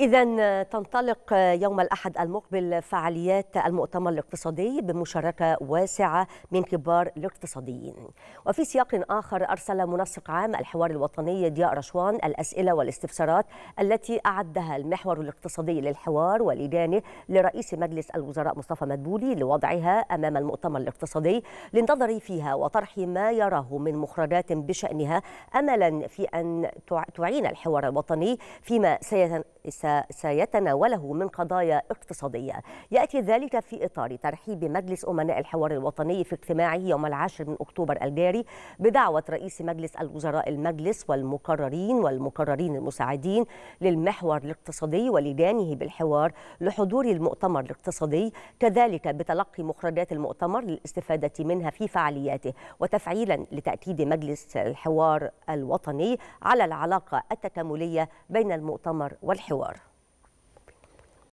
إذا تنطلق يوم الأحد المقبل فعاليات المؤتمر الاقتصادي بمشاركة واسعة من كبار الاقتصاديين وفي سياق آخر أرسل منسق عام الحوار الوطني ضياء رشوان الأسئلة والاستفسارات التي أعدها المحور الاقتصادي للحوار ولجانه لرئيس مجلس الوزراء مصطفى مدبولي لوضعها أمام المؤتمر الاقتصادي للنظر فيها وطرح ما يراه من مخرجات بشأنها أملا في أن تعين الحوار الوطني فيما سيتم سيتناوله من قضايا اقتصادية يأتي ذلك في إطار ترحيب مجلس أمناء الحوار الوطني في اجتماعه يوم العاشر من أكتوبر الجاري بدعوة رئيس مجلس الوزراء المجلس والمقررين والمقررين المساعدين للمحور الاقتصادي ولجانه بالحوار لحضور المؤتمر الاقتصادي كذلك بتلقي مخرجات المؤتمر للاستفادة منها في فعالياته وتفعيلا لتأكيد مجلس الحوار الوطني على العلاقة التكاملية بين المؤتمر والحوار